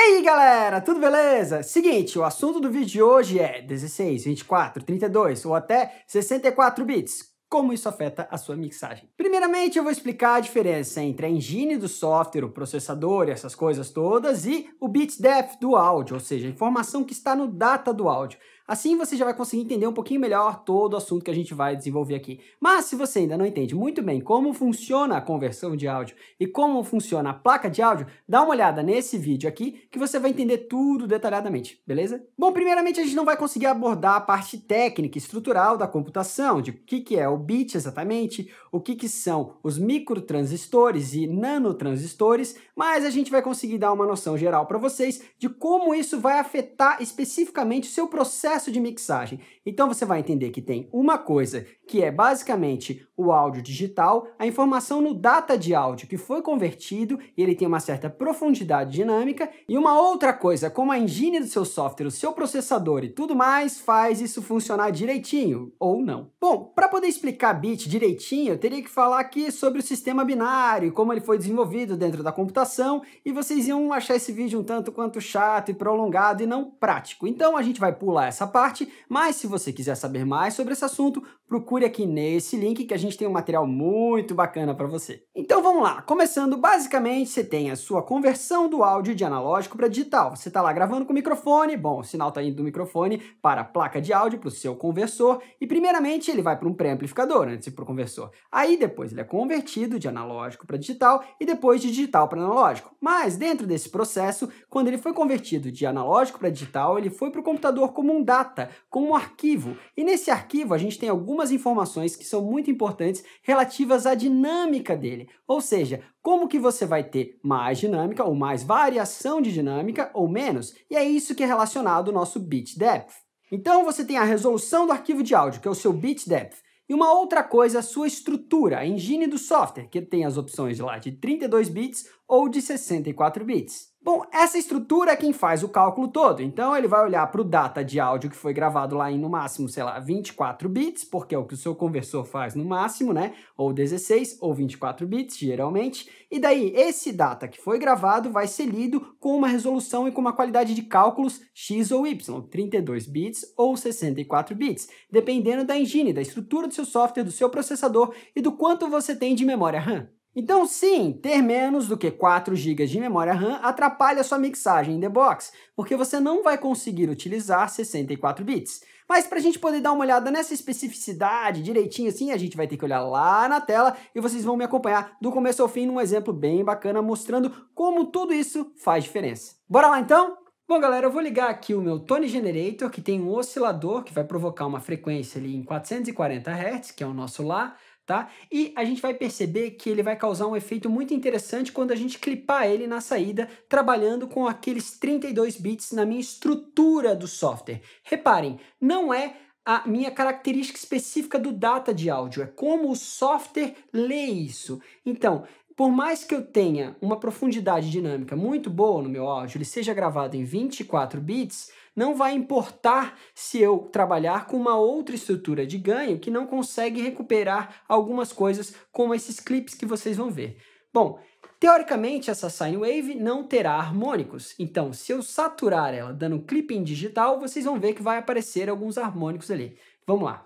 aí, galera? Tudo beleza? Seguinte, o assunto do vídeo de hoje é 16, 24, 32 ou até 64 bits. Como isso afeta a sua mixagem? Primeiramente, eu vou explicar a diferença entre a engine do software, o processador e essas coisas todas e o bit depth do áudio, ou seja, a informação que está no data do áudio. Assim você já vai conseguir entender um pouquinho melhor todo o assunto que a gente vai desenvolver aqui. Mas se você ainda não entende muito bem como funciona a conversão de áudio e como funciona a placa de áudio, dá uma olhada nesse vídeo aqui que você vai entender tudo detalhadamente, beleza? Bom, primeiramente a gente não vai conseguir abordar a parte técnica estrutural da computação, de o que, que é o bit exatamente, o que, que são os microtransistores e nanotransistores, mas a gente vai conseguir dar uma noção geral para vocês de como isso vai afetar especificamente o seu processo processo de mixagem. Então você vai entender que tem uma coisa que é basicamente o áudio digital, a informação no data de áudio que foi convertido, e ele tem uma certa profundidade dinâmica, e uma outra coisa, como a engine do seu software, o seu processador e tudo mais, faz isso funcionar direitinho, ou não. Bom, para poder explicar bit direitinho, eu teria que falar aqui sobre o sistema binário, como ele foi desenvolvido dentro da computação, e vocês iam achar esse vídeo um tanto quanto chato e prolongado e não prático. Então a gente vai pular essa parte, mas se você quiser saber mais sobre esse assunto, procure aqui nesse link que a gente tem um material muito bacana para você. Então vamos lá, começando basicamente, você tem a sua conversão do áudio de analógico para digital. Você está lá gravando com o microfone, bom, o sinal está indo do microfone para a placa de áudio, para o seu conversor, e primeiramente ele vai para um pré-amplificador antes de ir para o conversor. Aí depois ele é convertido de analógico para digital e depois de digital para analógico. Mas dentro desse processo, quando ele foi convertido de analógico para digital, ele foi para o computador como um dado data como um arquivo. E nesse arquivo a gente tem algumas informações que são muito importantes relativas à dinâmica dele. Ou seja, como que você vai ter mais dinâmica ou mais variação de dinâmica ou menos. E é isso que é relacionado ao nosso bit depth. Então você tem a resolução do arquivo de áudio, que é o seu bit depth. E uma outra coisa, a sua estrutura, a engine do software, que tem as opções lá de 32 bits ou de 64 bits. Bom, essa estrutura é quem faz o cálculo todo, então ele vai olhar para o data de áudio que foi gravado lá em no máximo, sei lá, 24 bits, porque é o que o seu conversor faz no máximo, né? Ou 16 ou 24 bits, geralmente. E daí, esse data que foi gravado vai ser lido com uma resolução e com uma qualidade de cálculos X ou Y, 32 bits ou 64 bits, dependendo da engine, da estrutura do seu software, do seu processador e do quanto você tem de memória RAM. Então, sim, ter menos do que 4 GB de memória RAM atrapalha sua mixagem in the box, porque você não vai conseguir utilizar 64 bits. Mas para a gente poder dar uma olhada nessa especificidade direitinho assim, a gente vai ter que olhar lá na tela e vocês vão me acompanhar do começo ao fim num exemplo bem bacana mostrando como tudo isso faz diferença. Bora lá então? Bom, galera, eu vou ligar aqui o meu Tone Generator, que tem um oscilador que vai provocar uma frequência ali em 440 Hz, que é o nosso Lá, tá? E a gente vai perceber que ele vai causar um efeito muito interessante quando a gente clipar ele na saída, trabalhando com aqueles 32 bits na minha estrutura do software. Reparem, não é a minha característica específica do data de áudio, é como o software lê isso. Então, por mais que eu tenha uma profundidade dinâmica muito boa no meu áudio, ele seja gravado em 24 bits, não vai importar se eu trabalhar com uma outra estrutura de ganho que não consegue recuperar algumas coisas, como esses clips que vocês vão ver. Bom, Teoricamente, essa sine wave não terá harmônicos, então se eu saturar ela dando clipping em digital, vocês vão ver que vai aparecer alguns harmônicos ali. Vamos lá.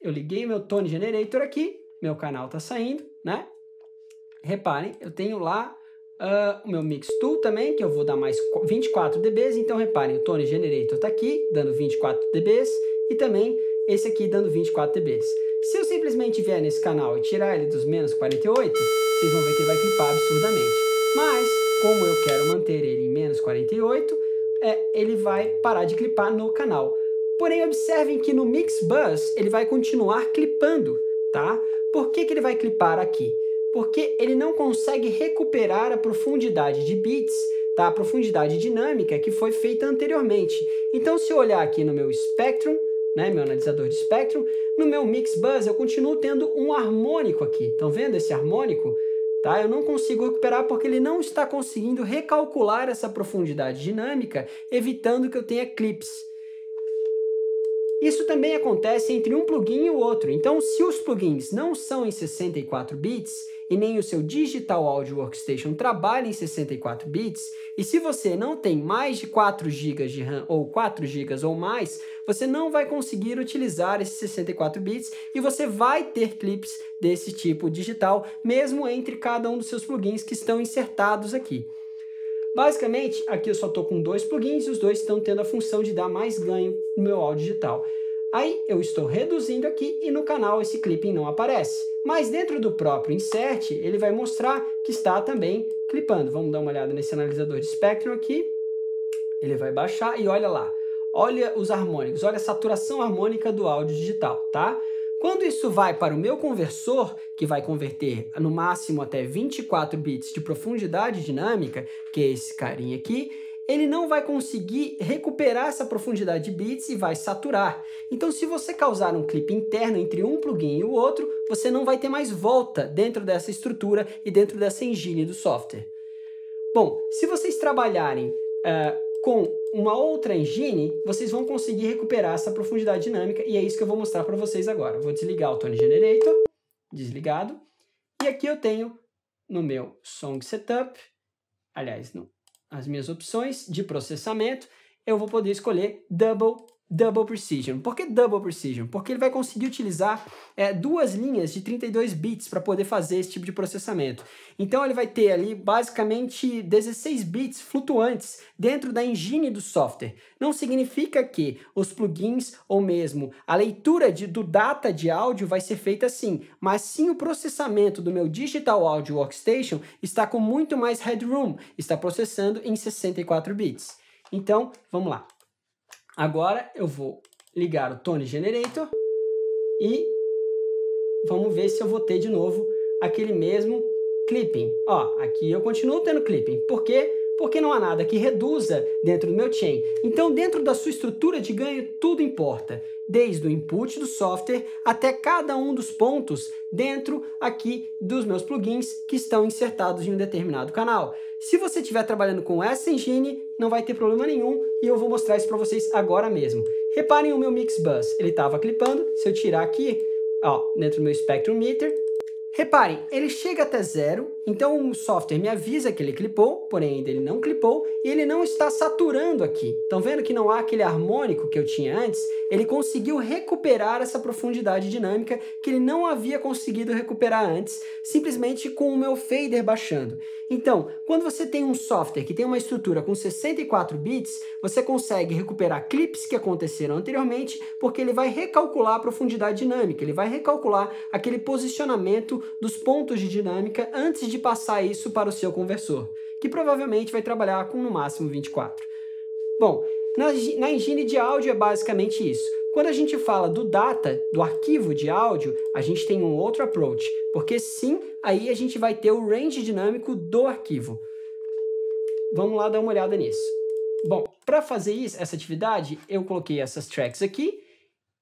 Eu liguei meu tone generator aqui, meu canal está saindo, né? Reparem, eu tenho lá ah, o meu mix tool também, que eu vou dar mais 24 dBs. Então reparem, o tone generator está aqui, dando 24 dBs. E também esse aqui dando 24 dBs. Se eu simplesmente vier nesse canal e tirar ele dos menos 48, vocês vão ver que ele vai clipar absurdamente. Mas, como eu quero manter ele em menos 48, é, ele vai parar de clipar no canal. Porém, observem que no Mix Bus ele vai continuar clipando, tá? Por que, que ele vai clipar aqui? porque ele não consegue recuperar a profundidade de bits, tá? a profundidade dinâmica que foi feita anteriormente. Então, se eu olhar aqui no meu Spectrum, né, meu analisador de Spectrum, no meu Mix Buzz eu continuo tendo um harmônico aqui. Estão vendo esse harmônico? Tá? Eu não consigo recuperar porque ele não está conseguindo recalcular essa profundidade dinâmica, evitando que eu tenha clips. Isso também acontece entre um plugin e o outro, então se os plugins não são em 64 bits e nem o seu Digital Audio Workstation trabalha em 64 bits, e se você não tem mais de 4 GB de RAM ou 4 GB ou mais, você não vai conseguir utilizar esses 64 bits e você vai ter clips desse tipo digital, mesmo entre cada um dos seus plugins que estão insertados aqui. Basicamente, aqui eu só estou com dois plugins e os dois estão tendo a função de dar mais ganho no meu áudio digital. Aí eu estou reduzindo aqui e no canal esse clipping não aparece. Mas dentro do próprio insert, ele vai mostrar que está também clipando. Vamos dar uma olhada nesse analisador de espectro aqui. Ele vai baixar e olha lá. Olha os harmônicos, olha a saturação harmônica do áudio digital, tá? Quando isso vai para o meu conversor, que vai converter no máximo até 24 bits de profundidade dinâmica, que é esse carinha aqui, ele não vai conseguir recuperar essa profundidade de bits e vai saturar. Então, se você causar um clipe interno entre um plugin e o outro, você não vai ter mais volta dentro dessa estrutura e dentro dessa engine do software. Bom, se vocês trabalharem uh, com uma outra engine, vocês vão conseguir recuperar essa profundidade dinâmica e é isso que eu vou mostrar para vocês agora. Vou desligar o Tone Generator desligado. E aqui eu tenho no meu Song Setup, aliás, no, as minhas opções de processamento, eu vou poder escolher Double Double Precision. Por que Double Precision? Porque ele vai conseguir utilizar é, duas linhas de 32 bits para poder fazer esse tipo de processamento. Então ele vai ter ali basicamente 16 bits flutuantes dentro da engine do software. Não significa que os plugins ou mesmo a leitura de, do data de áudio vai ser feita assim, mas sim o processamento do meu Digital Audio Workstation está com muito mais headroom, está processando em 64 bits. Então, vamos lá. Agora eu vou ligar o Tone Generator e vamos ver se eu vou ter de novo aquele mesmo clipping. Ó, aqui eu continuo tendo clipping. Por quê? Porque não há nada que reduza dentro do meu chain. Então, dentro da sua estrutura de ganho, tudo importa, desde o input do software até cada um dos pontos dentro aqui dos meus plugins que estão insertados em um determinado canal. Se você estiver trabalhando com essa engine, não vai ter problema nenhum e eu vou mostrar isso para vocês agora mesmo. Reparem o meu Mix Bus, ele estava clipando, se eu tirar aqui, ó, dentro do meu Spectrum Meter, reparem, ele chega até zero então o software me avisa que ele clipou, porém ainda ele não clipou e ele não está saturando aqui. Estão vendo que não há aquele harmônico que eu tinha antes? Ele conseguiu recuperar essa profundidade dinâmica que ele não havia conseguido recuperar antes, simplesmente com o meu fader baixando. Então, quando você tem um software que tem uma estrutura com 64 bits, você consegue recuperar clips que aconteceram anteriormente, porque ele vai recalcular a profundidade dinâmica, ele vai recalcular aquele posicionamento dos pontos de dinâmica antes de passar isso para o seu conversor, que provavelmente vai trabalhar com no máximo 24. Bom, na, na engine de áudio é basicamente isso. Quando a gente fala do data, do arquivo de áudio, a gente tem um outro approach, porque sim, aí a gente vai ter o range dinâmico do arquivo. Vamos lá dar uma olhada nisso. Bom, para fazer isso, essa atividade, eu coloquei essas tracks aqui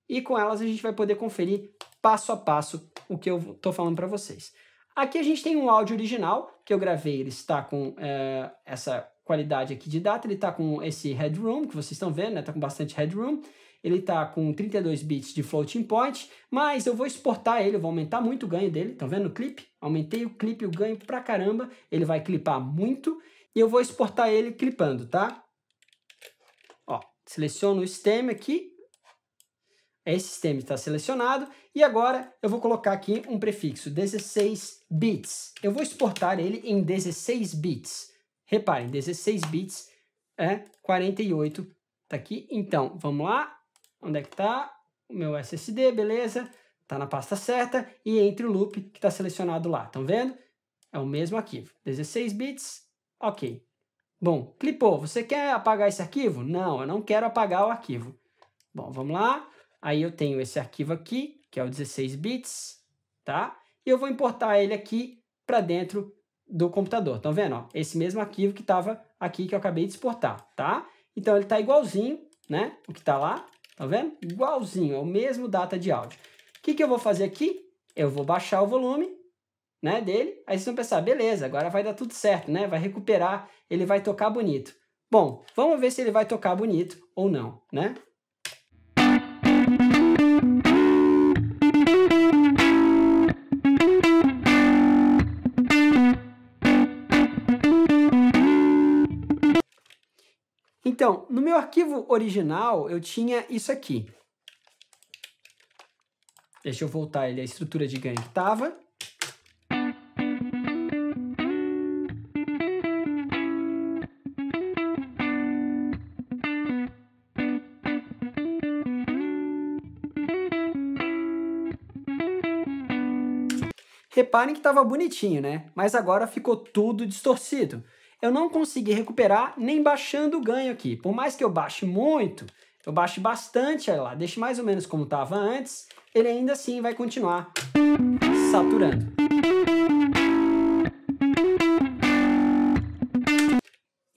e com elas a gente vai poder conferir passo a passo o que eu estou falando para vocês. Aqui a gente tem um áudio original que eu gravei, ele está com é, essa qualidade aqui de data, ele está com esse headroom que vocês estão vendo, está né? Tá com bastante headroom, ele está com 32 bits de floating point, mas eu vou exportar ele, eu vou aumentar muito o ganho dele, estão vendo o clipe? Aumentei o clipe, o ganho pra caramba, ele vai clipar muito, e eu vou exportar ele clipando, tá? Ó, seleciono o stem aqui, esse sistema está selecionado e agora eu vou colocar aqui um prefixo 16 bits. Eu vou exportar ele em 16 bits. Reparem, 16 bits é 48. Tá aqui. Então, vamos lá. Onde é que está O meu SSD, beleza. Tá na pasta certa e entre o loop que está selecionado lá. Estão vendo? É o mesmo arquivo. 16 bits, ok. Bom, clipou. Você quer apagar esse arquivo? Não, eu não quero apagar o arquivo. Bom, vamos lá. Aí eu tenho esse arquivo aqui, que é o 16 bits, tá? E eu vou importar ele aqui para dentro do computador. Estão vendo? Ó, esse mesmo arquivo que estava aqui que eu acabei de exportar, tá? Então ele está igualzinho, né? O que está lá, tá vendo? Igualzinho, é o mesmo data de áudio. O que, que eu vou fazer aqui? Eu vou baixar o volume né, dele. Aí vocês vão pensar, beleza, agora vai dar tudo certo, né? Vai recuperar, ele vai tocar bonito. Bom, vamos ver se ele vai tocar bonito ou não, né? Então, no meu arquivo original, eu tinha isso aqui. Deixa eu voltar ele à estrutura de ganho que estava. Reparem que estava bonitinho, né? Mas agora ficou tudo distorcido eu não consegui recuperar nem baixando o ganho aqui. Por mais que eu baixe muito, eu baixe bastante, olha lá, deixe mais ou menos como estava antes, ele ainda assim vai continuar saturando.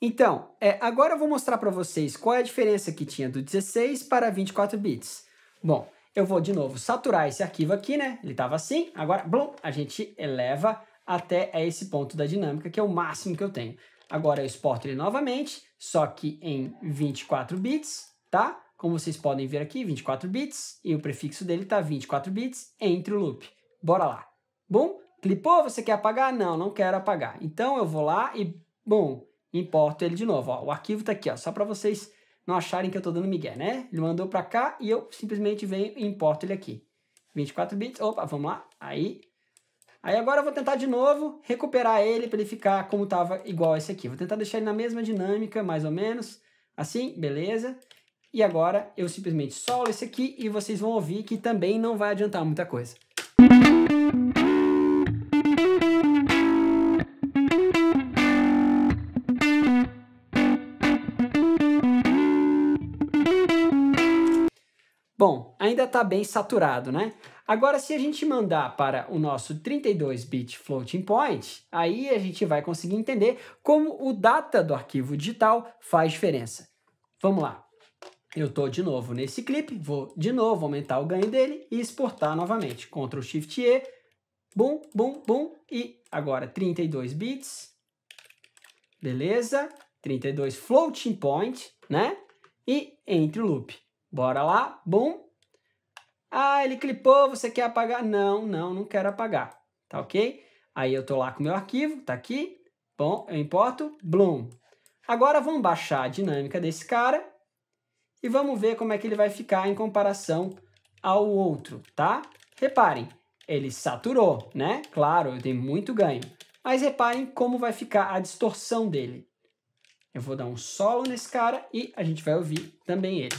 Então, é, agora eu vou mostrar para vocês qual é a diferença que tinha do 16 para 24 bits. Bom, eu vou de novo saturar esse arquivo aqui, né? Ele estava assim, agora blum, a gente eleva até é esse ponto da dinâmica, que é o máximo que eu tenho. Agora eu exporto ele novamente, só que em 24 bits, tá? Como vocês podem ver aqui, 24 bits, e o prefixo dele tá 24 bits entre o loop. Bora lá. Bom, clipou, você quer apagar? Não, não quero apagar. Então eu vou lá e, bom, importo ele de novo. Ó, o arquivo tá aqui, ó, só para vocês não acharem que eu tô dando migué, né? Ele mandou para cá e eu simplesmente venho e importo ele aqui. 24 bits, opa, vamos lá. Aí, Aí agora eu vou tentar de novo recuperar ele para ele ficar como estava igual esse aqui. Vou tentar deixar ele na mesma dinâmica, mais ou menos. Assim, beleza. E agora eu simplesmente solo esse aqui e vocês vão ouvir que também não vai adiantar muita coisa. Bom, ainda está bem saturado, né? Agora, se a gente mandar para o nosso 32-bit floating point, aí a gente vai conseguir entender como o data do arquivo digital faz diferença. Vamos lá. Eu estou de novo nesse clipe, vou de novo aumentar o ganho dele e exportar novamente. Ctrl Shift E, bum, bum, bum, e agora 32 bits, beleza? 32 floating point, né? E entre o loop. Bora lá, bum, ah, ele clipou, você quer apagar? Não, não, não quero apagar, tá ok? Aí eu tô lá com o meu arquivo, tá aqui. Bom, eu importo, Bloom. Agora vamos baixar a dinâmica desse cara e vamos ver como é que ele vai ficar em comparação ao outro, tá? Reparem, ele saturou, né? Claro, eu dei muito ganho. Mas reparem como vai ficar a distorção dele. Eu vou dar um solo nesse cara e a gente vai ouvir também ele.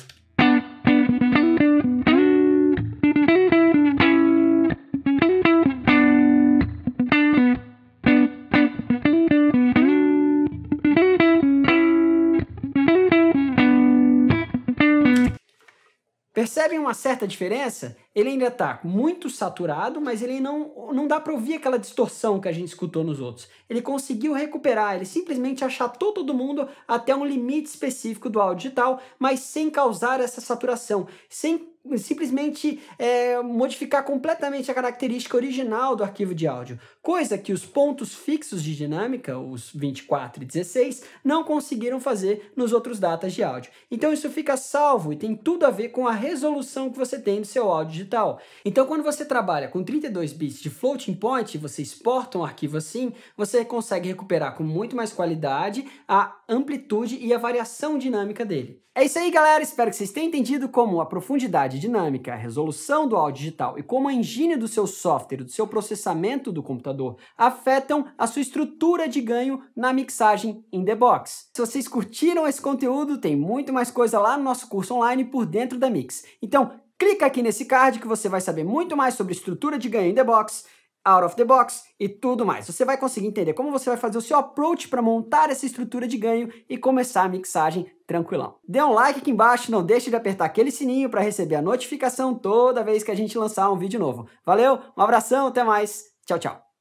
uma certa diferença, ele ainda está muito saturado, mas ele não, não dá para ouvir aquela distorção que a gente escutou nos outros. Ele conseguiu recuperar, ele simplesmente achatou todo mundo até um limite específico do áudio digital, mas sem causar essa saturação, sem simplesmente é, modificar completamente a característica original do arquivo de áudio, coisa que os pontos fixos de dinâmica, os 24 e 16, não conseguiram fazer nos outros datas de áudio. Então isso fica salvo e tem tudo a ver com a resolução que você tem do seu áudio digital. Então quando você trabalha com 32 bits de floating point, você exporta um arquivo assim, você consegue recuperar com muito mais qualidade a amplitude e a variação dinâmica dele. É isso aí, galera. Espero que vocês tenham entendido como a profundidade dinâmica, a resolução do áudio digital e como a engine do seu software, do seu processamento do computador afetam a sua estrutura de ganho na mixagem in the box. Se vocês curtiram esse conteúdo, tem muito mais coisa lá no nosso curso online por dentro da Mix. Então, clica aqui nesse card que você vai saber muito mais sobre estrutura de ganho in the box out of the box e tudo mais. Você vai conseguir entender como você vai fazer o seu approach para montar essa estrutura de ganho e começar a mixagem tranquilão. Dê um like aqui embaixo, não deixe de apertar aquele sininho para receber a notificação toda vez que a gente lançar um vídeo novo. Valeu, um abração, até mais, tchau, tchau.